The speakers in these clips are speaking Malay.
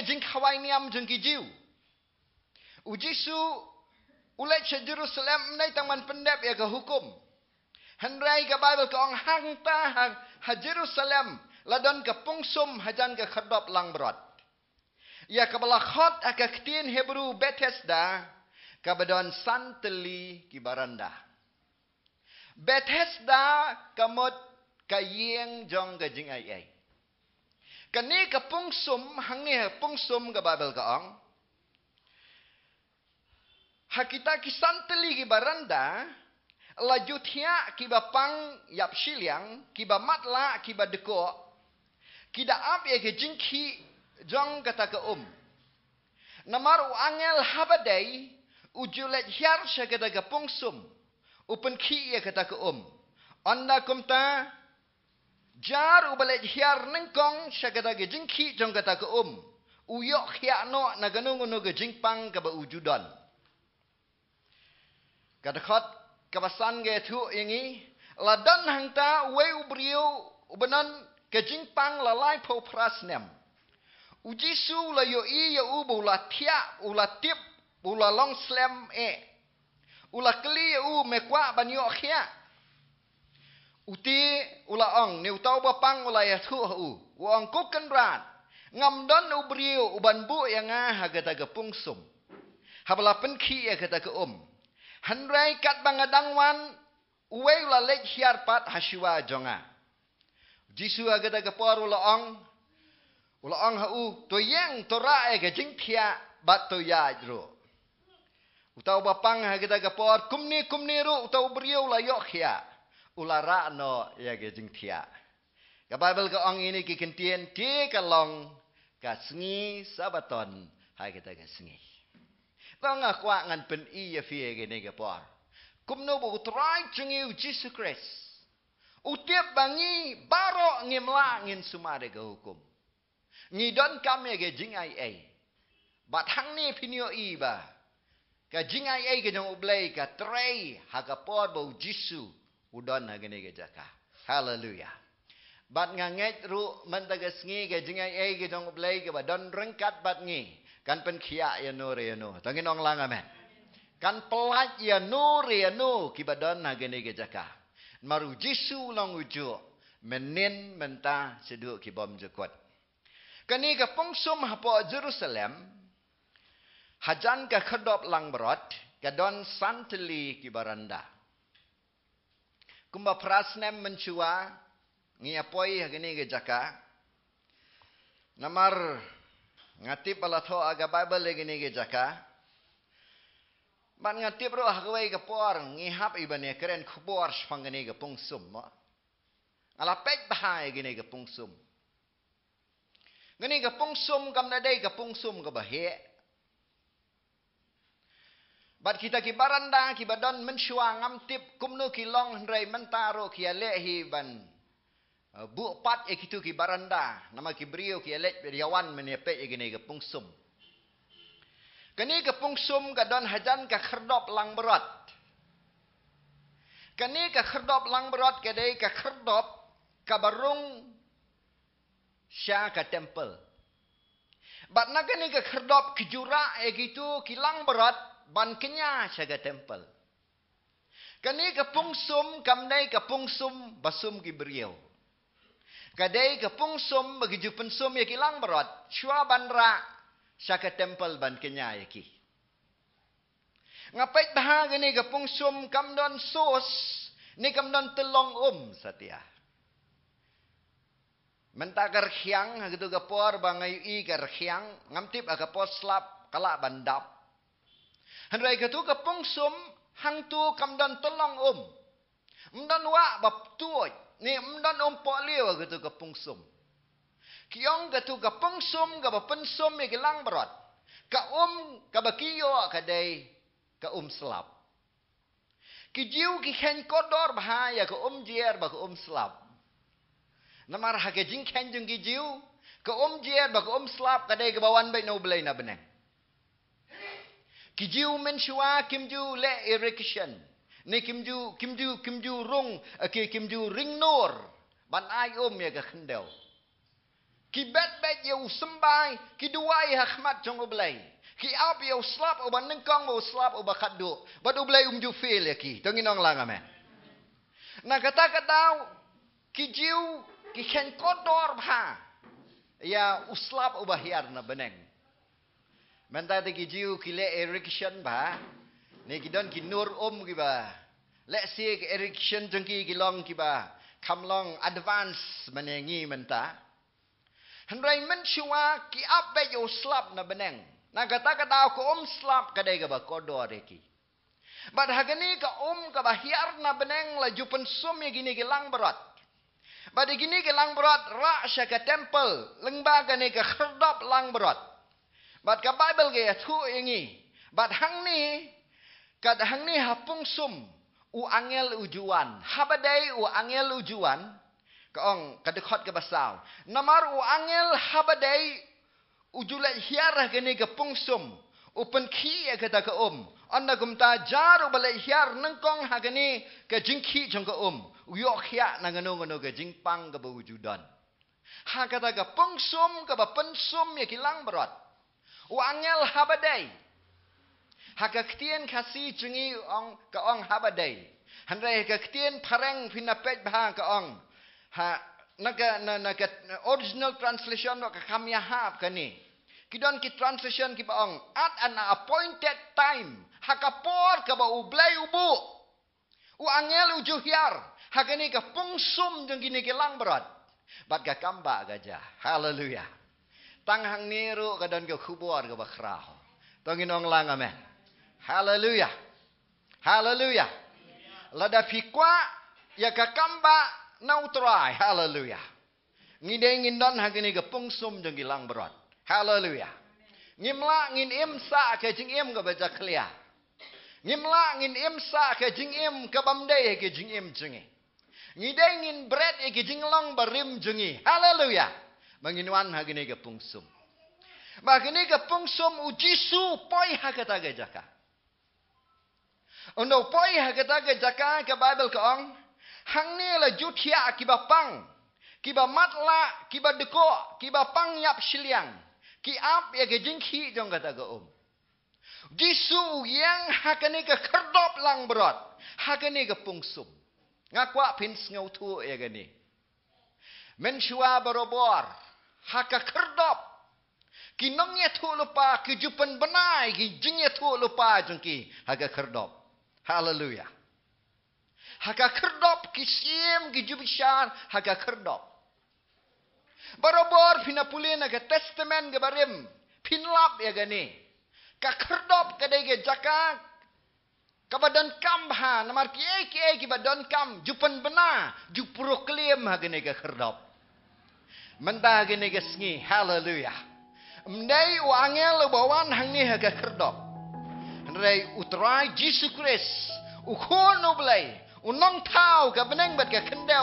dia jing kawai ni am jengki jiu. Ujisu ulai ce Jerusalem nai taman pendap ya ke hukum. Hendrai ke Bible ke ong hang ta ha, ha Jerusalem ladon ke pungsum hajan ke kedop lang berat. Ya ke bala khot ke ketin Hebrew Bethesda ke badon santeli ki baranda. Bethesda kemot ke yang jong ke jing ai ai ka ni ka pung ke hange pung sum ga babel ga ang hakita ki santeli ki baranda lajut hia ki ba pang yap siliang ki ba matla ki ba deko ki da ap ya ke jingki jong kata ke um namar u angel habadei ujulet hiar sya kata ke pung sum upen ki ye kata ke um anda kumta Jar ubalik hiar nengkong syakata ke jengki jong kata ke um. Uyok hiak no na genung unu ke jengpang ke berujudan. Kata khot kawasan ke tu ingi. Ladan hangta uwe ubriu ubenan ke jengpang lalai pau peras nem. Ujisu la yo i ya ubu la tia ula tip ula long slam e. Ula keli ya u mekwa banyok hiak. อุตีอุลาองเนิวเต้าบะปังอุลายทุอูวังกุกันรานงำดันอุบริวอุบันบุยังอาหากะตะกะปุงสุมฮับลาเป็นขี้ยากะตะกะอมหันไรกัดบังอดังวันอุเวลาเล็กฮิอาร์ปัดฮัชิวาจงอาจิสุอากะตะกะปอรุลาองอุลาองฮาอูตัวยังตัวไรกะจิงเทียบัตตัวยาจรุอุตาวบะปังฮากะตะกะปอรคุมนีคุมนีรุอุตาวบริวลายอกฮิอา ulara no ya ge jing tia ka bible ke ini ki kentien di kalong ka sabaton hai kita kasngi. sengi ba nga kwa ngan ben i ya fie ge ne ge por kum no bu trai chungi u jisu kris bangi baro ngimla ngin sumare ge hukum ni kami kam ye ya ge jing ai ai bat hang ni pinio iba. ba ka jing ai ai ge no blai ka trai ha por bu jisu udon na lah gani ga jaka haleluya bat ngangai ru mentaga sngi ga jengai ai ga dong blai ga ba don rengkat bat ngi kan pen khia ya nu re ya nu tangin ong lang amen kan pelat ya nu re ya nu ki ba don na lah gani ga jaka maru jisu long uju menin menta seduk ki bom jekot kani ga pungsum hapo jerusalem hajan ka khadop lang berot ka santeli ki baranda Kumpa Kumba nem mencua poi ngiapoi gini ke jaka. Namar ngati palatho aga Bible gini ke jaka. Man ngati pro hakwai ke por ngihap ibane keren kubor spangani ke pungsum. Ala pet bahai gini ke pungsum. Gini ke pungsum kam nadai ke pungsum ke bahia. Bat kita ki baranda ki badon mensua tip kumnu ki long hendrai mentaro ki alehi ban. Eh, bu pat e kitu ki baranda nama ki brio ki alet riawan menepe e gine ke pungsum. Kani ke pungsum ka don hajan ka kerdop lang berat. Kani ke kerdop lang berat ke dei ke kerdop ka barung sya ka temple. Bat nak kani ke kerdop kejura e gitu kilang berat ban kenyah syaga temple. Kani ke pungsum kamnai ke pungsum basum ki beriau. Kadai ke pungsum bagi jupen sum ya kilang berot. Shua ban ra syaga temple ban kenyah ya ki. Ngapai tah gani ke pungsum kamdon sus ni kamdon telong um satia. Mentakar hiang, agitu gapor bangai i kar ngamtip agapor poslap kalak bandap, Hendai ketu ke pungsum hang tu kam dan tolong um. Mdan wa bab tuoj Ni mdan om um pok liu ketu ke pungsum. Kiong ketu ke pungsum ke pensum ni gelang berat. Ka um ka bakio ka dei ka um selap. Ki jiu ki ken kodor bahaya ke om um jier ba ke om um selap. Namar hage jing ken jung ki jiu ke um jier ba ke um selap ka dei ke bawan bai no belai na beneng kijiu menshua kimju le erection ne kimju kimju kimju rung ke kimju ring nor ban ai om ya ga khndel ki bet bet ye usambai ki duai ahmad ha jong oblai ki ab ye slap oba nengkong oba slap oba kadu bad oblai umju feel ya ki tonginong langa men na kata kata kijiu ki khen kotor ha ya uslap oba hiar na beneng Mentai tegi jiu kile erection ba. Ha? Ni kidon ki om kiba, ki Let see erection tengki ki kiba, ki long advance menengi menta. Hendrai mencua ki apa yo slap na beneng. Na kata kata aku om slap kadai kaba ba kodo reki. Bad hagani ka om kaba hiar na beneng laju pensum sum ye gini kilang berat. Bad gini kilang berat ra sya temple lengba ka ni ka lang berat. Bat ka Bible gaya tu ini, Bat hang ni kad hang ni hapung sum u angel ujuan. Habadai u angel ujuan kaong kadekot ke basau. Namar u angel habadai ujula hiarah gini ke pungsum. Upen ki ya kata ke um. Anda kumta jaru balai hiar nengkong hagani ke jingki jong ke um. Uyok hiya na ngano ngano ke jingpang ke bewujudan. Ha kata ke pungsum ke bapensum ya kilang berat o angel habadei. Haka ktien kasi jingi ong ka ong habadei. Hanrei haka ktien pareng pina pet bha ka ong. Ha naga na naga original translation no ka kamya hab ka ni. Kidon ki translation ki ba at an appointed time. Haka por ka ba ublay ubu. U angel ujuhyar. Haka ni ka pungsum jingi ni ki langbrot. Bat ka kamba gajah. Hallelujah. Tang panghang niru ka don ke kubuar ka bakhraho. Tong inong langa amen. Hallelujah. Hallelujah. Lada fikwa ya ka kamba na utrai. Hallelujah. Ngideng indon hagini ke pungsum jeung lang berot. Hallelujah. Ngimla ngin imsa ke jing im ka baca kelia. Ngimla ngin imsa ke jing im ka bamdei ke jing im jengi. Ngideng in bread ke jing long barim jengi. Hallelujah. Hallelujah menginuan hari ini ke pungsum. Hari ini ke pungsum uji su poi hakata ke jaka. Untuk poi hakata ke jaka ke Bible ke orang. Hang ni le lah juthia kiba pang. Kiba matla, kiba deko, kiba pang yap siliang. Ki ap ya ke jengki jong kata ke om. Jisu yang hak ini ke kerdop lang berat. ini ke pungsum. Ngakwa pins ngautu ya gani. Mencua berobor. Mencua berobor haka kerdop. Kinongnya tu lupa kejupan benai, kijinya tu lupa jengki haka kerdop. Hallelujah. Haka kerdop kisim syar, haka kerdop. Barobor pina pulih naga testament ke barim. Pinlap ya gani. Ka kerdop ke dege jaka. badan kam ha. Namar ki eh, eh, ki badan kam. Jupan bena. Jupuruk liam ha gani ka kerdop mendagi negas Hallelujah. Mendai uangel lebawan hangi ni haga kerdok. hendai utrai Yesus Christ. ukur ublai. Unong tau kebeneng beneng bat ka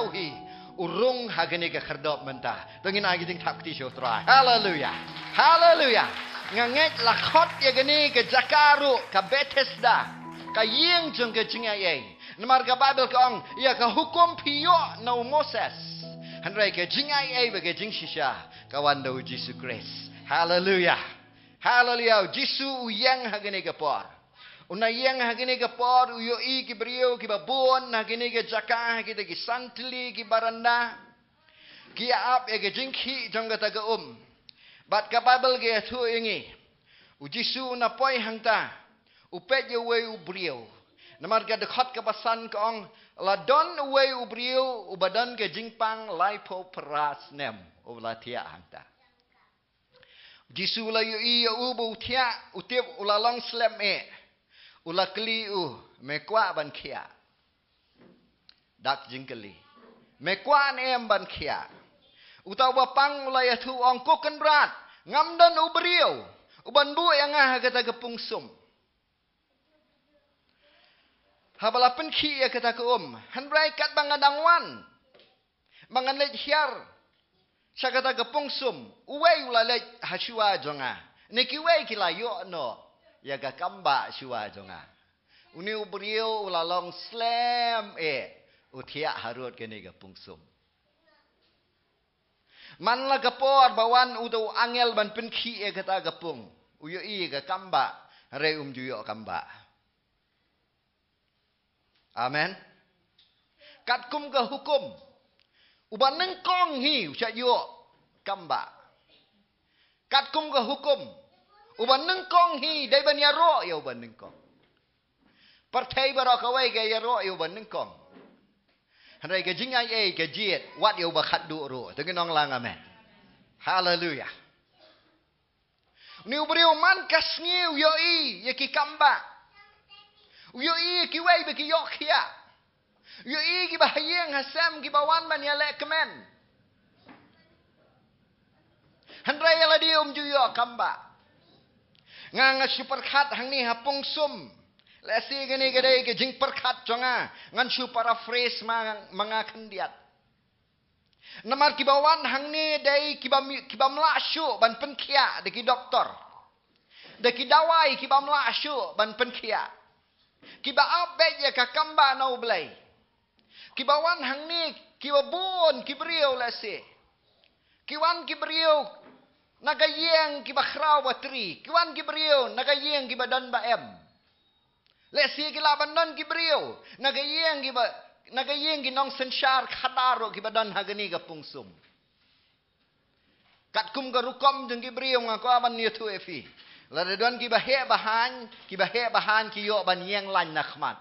Urung haga ni kerdok mentah. Tengin agi ting tak ti utrai, Hallelujah. Hallelujah. Ngangit lakot ya gini ke Jakarta ke Bethesda. ke yeng jeng ke jengayai. Namar ke Babel ke Ya ke hukum piyok na Moses and rai ke jing ai ai ba ke jing shi sha do jesus christ hallelujah hallelujah jesus u yang ha ke ne Una yang ha gini ke por uyo i ki brio ki babon ha ke jaka ha kita ki santli ki baranda ki ap e ke jingki jong kata ke um bat ka babel ge thu ingi u jisu na poi hangta u pe je we u brio namar ge de khat ke ong la uwe wei u briu u badan ke jingpang lai po nem u la tia anta jisu la yu i ya u tia u tiep long slem e u la u me ban kia. dak jing mekwa me an em ban kia. u ta wa pang u la ya thu ong ko kan bu yang ah ha kata ke sum Habala penki ya kata ke um. Han beraikat bangga dangwan. Bangga lej hiar. Saya kata ke pungsum. Uwey ula lej ha jonga. Niki wey ki layok no. Ya ga kamba shua jonga. Uni ubriyo ula long slam eh. Utiak harut kini ke pungsum. Man la kepor bawan utau angel ban penki ya kata ke pung. Uyo iya ke kamba. Reum juyo kamba. Kamba. Amen. Kat kum ke hukum. Uba nengkong hi ucap yo kamba. Kat kum ke hukum. Uba nengkong hi dai ban ya ro ya uba nengkong. Partai barok awai ke ya ro ya uba nengkong. Hanai ke jinga ye ke jiet wat ya uba khat du ro. Tengi nong lang amen. Haleluya. Ni uberi uman kasngiu yo i ya Kamba. Uyo iye ki wei be ki yok hia. Uyo iye ki bahayeng hasem ki bawan ha man ya lek kemen. Hendra ya ladi um ju yo kamba. Nga nga super khat hang ni hapung sum. Lesi gani gede ke jing perkat conga. Ngan super afres mga kandiat. Namar kibawan hang ni dai kibam kibam lasyu ban penkia deki doktor. Deki dawai kibam lasyu ban penkia. Kiba abe ye ka kamba na ublay. Kiba wan hang ni kiba bon kibrio la se. Kiwan kibrio nagayeng kiba lah khraw wa tri. Kiwan kibrio nagayeng kiba dan ba em. Le se kila ban non kibrio nagayeng kiba nagayeng ki nong sensar khadaro kiba dan hagani ga pungsum. Kat kum ga rukom jeng kibrio ngako aban ni tu efi. Ladadon ki bahe bahan, ki bahe bahan ki yok ban yang lain nakmat.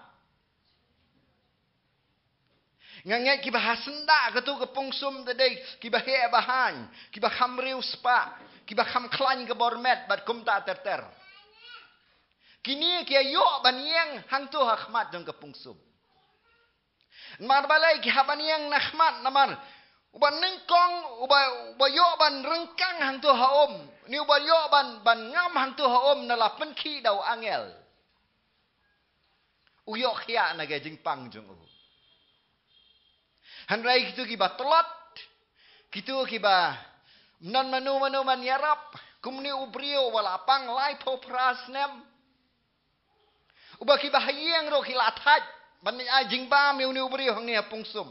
Ngangai ki bahas senda ketu ke pungsum tadi, ki bahe bahan, ki baham riu spa, ki baham klan ke bormet bat kum tak terter. Kini ki yok ban yang hang tu akhmat dong ke pungsum. Mar ki haban yang nakmat namar, Uban nengkong, uba uba yo ban rengkang hantu haom. Ni uba yo ban ban ngam hantu haom nala penki dau angel. Uyo kia naga jengpang jung ubu. Hanrai kita kiba telat, kita kiba nan manu manu man Kumni ubrio walapang lai po nem. Uba kiba hayang ro kilatat. Banyak jengpang miuni ubrio hangnya ha pungsum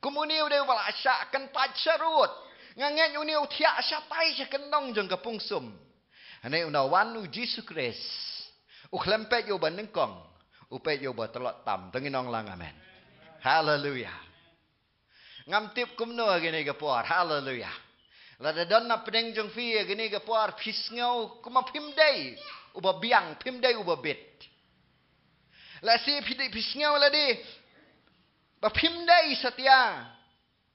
kumuniu deu bala sha kan pa charut ngange uniu thia sha pai sha kan dong jeng ane una wanu u jesus christ u uh, khlempe upet ban ning tam tengi nong lang amen haleluya ngam tip kum gini ga por haleluya la de donna pedeng jeng fi gini ga por phis ngau kum phim dei biang phim uba u Lasi bet la ngau la Bapimdai setia.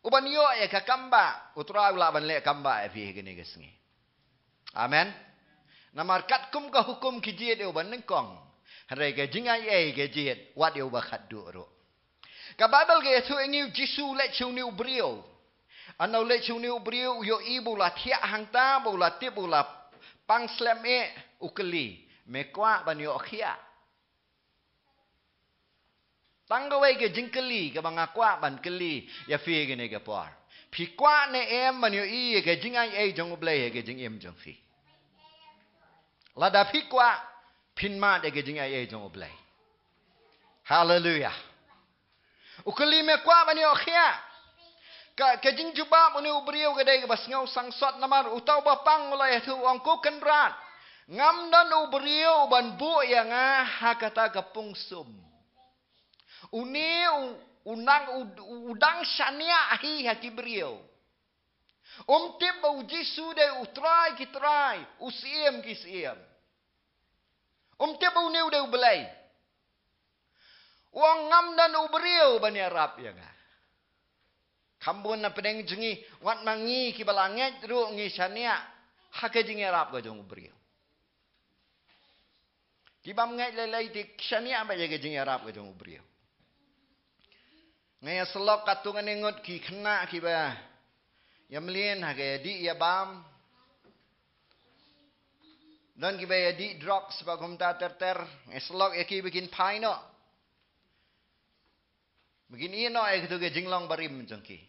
Uban yo ya ka kamba. Utra ula ban le kamba e ya fi gini gesngi. Amen. Namar kat kum ka hukum ki jiet e ya uban nengkong. Hare ke jinga ye ya ke jiet wat yo bakat du ro. Ka babel ke tu engi jisu le chu ni ubrio. Ano le chu ni ubrio yo ibu la tia hang ta bu la ti bu la pang slem e ukeli. Mekwa ban yo khia tanga wai ke jingkeli ke banga kwa ban keli ya fi ke ne ke par phi kwa ne em ban yo i ke jing ai ai jong ble ke jing em jong si la da phi kwa phin ma de ke jing ai ai jong ble hallelujah u me kwa ban yo khia ka ke jing juba mun yo ke day ke bas ngau sang sot na utau ba pang mulai ya tu ong ku ken rat ngam dan u ban bu ya nga ha kepungsum. Uni unang udang sania ahi hati beriau. Om tip bau jisu de utrai kitrai usiem kisiem. Om tip bau neu de ubelai. Uang ngam dan ubriu bani Arab ya ga. Kambun na pedeng jengi wat mangi ki balanget ru ngi sania hake jengi Arab ga jong ubriu. Ki ngai lelai ti sania ba jaga jengi Arab ga jong ubriu. Ngay ya selok katung ani ngut ki kena ki ba. Ya melin ha ke di ya bam. Dan ki ba ya di drop sebab kumta terter. Ngay selok ya ki bikin pai no. Bikin ino ya gitu ke jinglong barim jeng ki.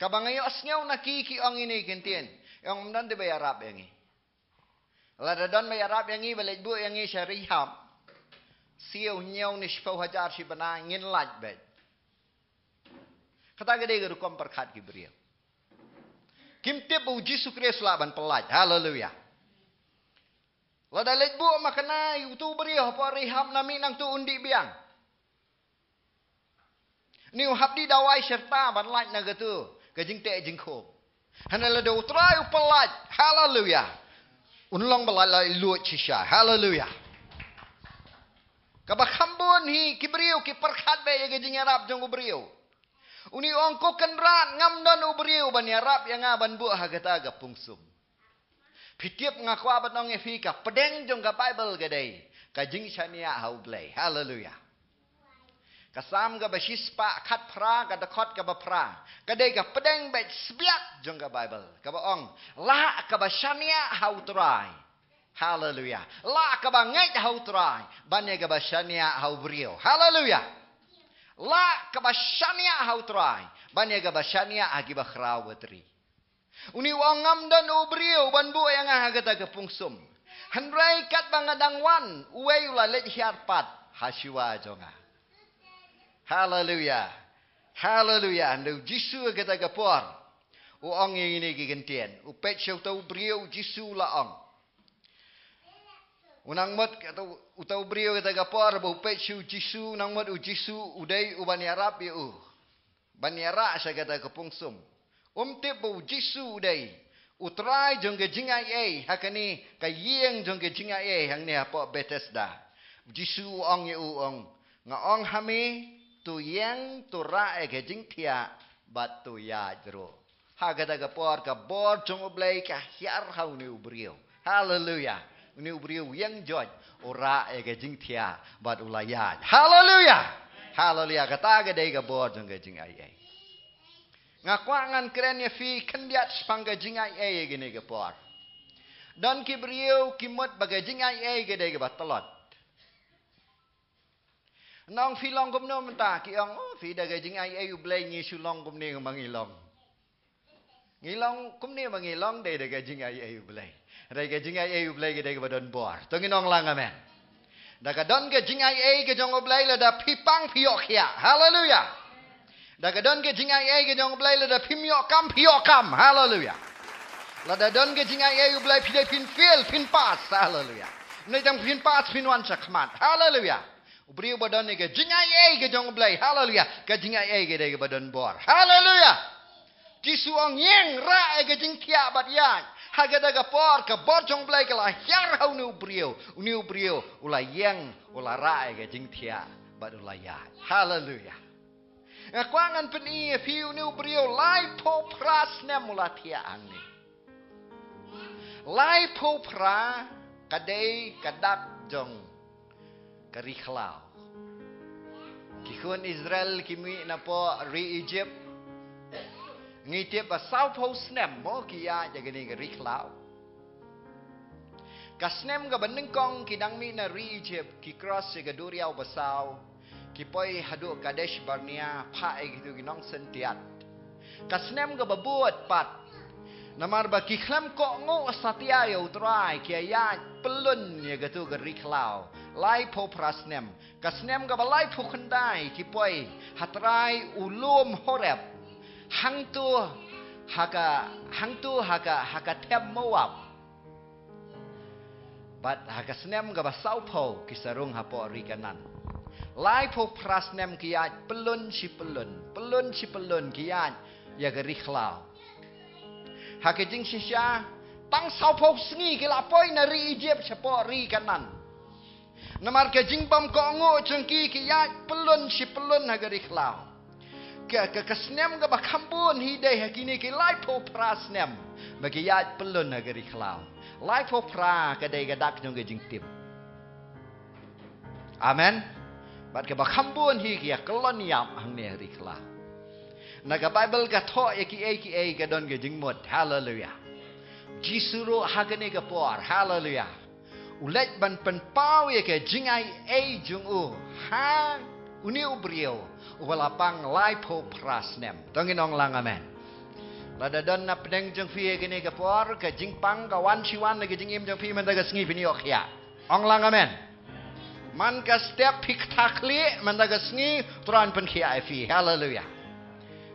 Kabang ayo asnyaw na ki ki ong ini kintin. Yang mendan di bayar rap yang ini. Lada don bayar rap yang ini balik bu yang ini syarihab. Siu nyaw ni syfau hajar si bana ingin laj bet. Kata gede gede rukum perkat Gabriel. Kim te puji sukre sulaban pelaj. Haleluya. Lada lejbu makna tu beri apa riham nami nang tu undi biang. Niu habdi dawai serta banlaj nang tu. Gajing te jingko. Hana lada utra yu pelaj. Hallelujah. Unlong belala luat cisha. Hallelujah. Kabah kambun hi kibriu kiperkat be gajing arab jong kibriu. Uni ongko kenrat ngam dan ubriu bani Arab yang ngaban ah, buah hagata aga pungsum. Pitip ngaku abad ah, nonge efika pedeng jong ka Bible gadai. Kajing syania ya, hau blay. Haleluya. Kasam ka basispa kat pra ka dekot ka bapra. Gadai ka pedeng bet sebiak jong ka Bible. Ka ong la ka basania ya, hau terai. Haleluya. La ka bangai hau terai. Bani ka basania ya, hau brio. Haleluya. La kebasyania hau terai. Bani aga basyania agi bakhrau betri. Uni wangam dan ubriu ban bu yang aga kata kepungsum. Hendrai kat bangadang wan. Uwey ula lej hiarpat. Hasiwa jonga. Haleluya. Haleluya. Hendu jisu kata kepuar. Uang yang ini gigantian. Upet tau ubriu jisu la ong. Unang mud atau utau brio kita gapar bau pet shu jisu unang mud u udai u bani arab ya u. Uh. Bani arab saya kata kepungsum. pungsum. Um te bau jisu udai. Utrai jong ke jinga ye hakani ka yeng jong ke jinga ye hang ne apo betesda. Jisu ong ye ya, u ong. Nga ong hami tu yang tu ra e ke jing tia bat tu ya jro. Ha kata gapar ka bor jong oblai hau ne u Hallelujah ni ubriu yang joj ora e eh jing tia bat ulayan Hallelujah haleluya kata ke dei ke bor jong jing ai ai ngakwa ngan kren ye fi ken dia spang jing ai ai ke ne ke bor dan ki briu ki jing ai ai ke dei ke bat telot Nong fi long kum no menta ki ang oh fi da ga jing ai ai u blai ni su long kum ni ngi long ngi kum ni ma long de da jing ai ai u Rege jingai ei ublei ge dege badon bor. Tongi nong langa men. Daga don ge jingai ei ge jong ublei le da pipang piok ya. Hallelujah. Daga don ge jingai ei ge jong ublei le da pimyok kam piok kam. Haleluya. La don ge jingai ei ublei pide pin feel pin pas. Hallelujah. Nai jang pin pas pin wan sakman. Hallelujah. Ubriu badon ge jingai ei ge jong ublei. Haleluya. Ge jingai ei ge dege badon bor. Haleluya. Jisu ong yeng ra ege jing yang hage daga por ke borjong blake la yang hau new brio new brio ula yang ula rai ge jing tia bad ula ya haleluya e kwangan pen i if you new brio lai po pras nem ula tia ani lai po pra kadai kadak jong kerihlau Kikun Israel kimi napo re Egypt ងីទៀបបើសៅផោស្នេមមកគីយ៉ាយ៉ាងនេះរីក្លោកាស្នេមក៏បានងកងគីដងមីណារីជាគីក្រោះជាកដូរាវបសៅគីបុយហដូកាដេសបានៀផាអេគីទូគីណងសិនទៀតកាស្នេមក៏បបួតប៉ាត់ណមារបាគីក្លាំកោងោសតិយាយោត្រៃគីយ៉ាប្លុនយ៉ាកទូករីក្លោឡៃផោប្រាស្នេមកាស្នេមក៏បឡៃផូខុនដៃគីបុយហត្រៃអ៊ូលូមហរ៉េប hang tu haka hang tu haka haka tem mawap bat haka snem ga ba sau pho ki sarung ha po ri kanan lai pho pras nem ki ya pelun si pelun pelun si pelun ki ya ya ga ri khlao haka jing si sha tang sau pho sngi ki la poi na ri jeb cha po ri kanan Namar ke pam ko ngo chungki ki ya pelun si pelun ha ga ri khlao ke ke kesnem ke bakambun hidai hakini ke lipo prasnem bagi yat pelun negeri kelau lipo pra ke dai ke dak nyong ke jingtim amen bat ke bakambun hi ke kolonial ang ne ri kelau naga bible ka tho ye ki ai e ki ai e ke don ke jingmot hallelujah jisuro hagane ke por hallelujah ulet ban pen pau ye ke jingai ai e jung u ha uniu brio walapang lipo prasnem tongin ong lang amen lada don na pdeng jeng fie gini ga por ga jing pang ga wan si wan ga jing im jeng fie mentaga sngi pini ok ya ong lang amen man ka step pik takli mentaga sngi turan pen e fi Hallelujah.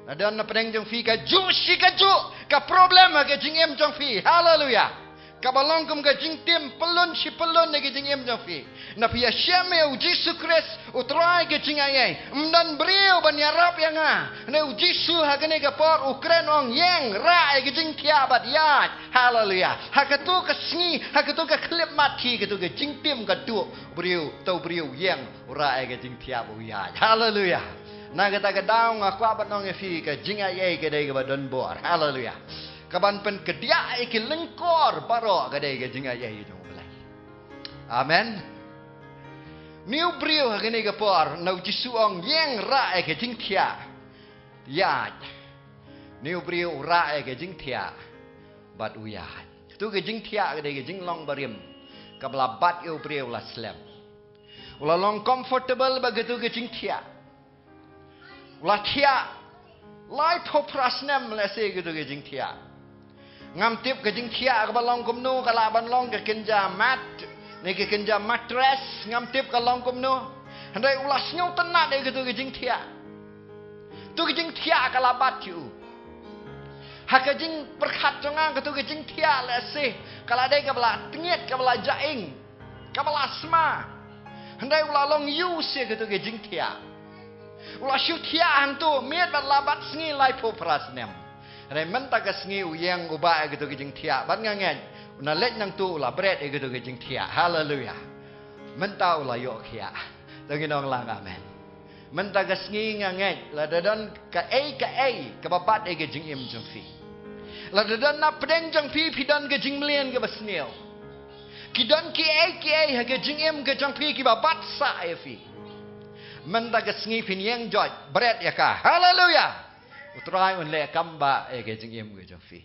lada don na pdeng jeng fie ga ju si ga ju ga problem ga jing im jeng fie haleluya kabalong kum gajing tim pelon si pelon negi gajing im nyo fi. Na fi asyame u Jisu Kres utrai gajing ayay. Mdan brio ban yarap yang ha. Ah. Na u Jisu hagani gapor ukren ong yang rai ay e gajing kiabat yad. Hallelujah. Hakatu ka sengi, hakatu ka klip mati gitu e gajing tim gadu brio tau brio yang rai ay gajing tiap u yad. Hallelujah. Naga kita kedaung aku abad nong e fi gajing ayay gadai gabadon bor. Hallelujah. Kapan pen kedia iki lengkor baru kada iki jeng ayah itu belai amen new brio hagini ke por nau jisu yang rai iki tia ya new brio ra iki jeng tia bat uya tu ke jeng tia kada iki jeng long barim kabla bat yo brio la slam ula long comfortable bagi tu jeng tia ula tia Lai poprasnem lese gitu ke jeng tia ngam tip ke jing khia ka long kum nu ka la ban long ke kin mat ni ke kin ja mattress ngam tip ka long kum nu handai ulah snyau tena de ke tu ke jing khia tu ke jing khia ka la bat yu ha ke jing perkhat jong ke tu ke jing khia le lah se ka la de ka bla tngiet ka bla jaing ka bla sma handai ulah long yu se ke tu ke jing khia ulah syu khia han tu miet ba la bat sngi lai pho pras nem Remen tak kesengi uyang uba gitu kejeng tiak. Bat ngangen. Una let nang tu ula bret gitu kejeng tiak. Hallelujah, Menta ula yok kia. Tengi nong lang amen. Menta kesengi ngangen. Ladadan ay ke ay, ke Kebapat e kejeng im jeng fi. Ladadan na pedeng jeng fi. Pidan kejeng melian ke besnil. Kidan ki ay ki ay, Ha kejeng im kejeng fi. ki Kebapat sa ayo fi. Menta kesengi fin yang jod. Bret ya ka. Hallelujah. Utara ai un le kamba e ke jing im ge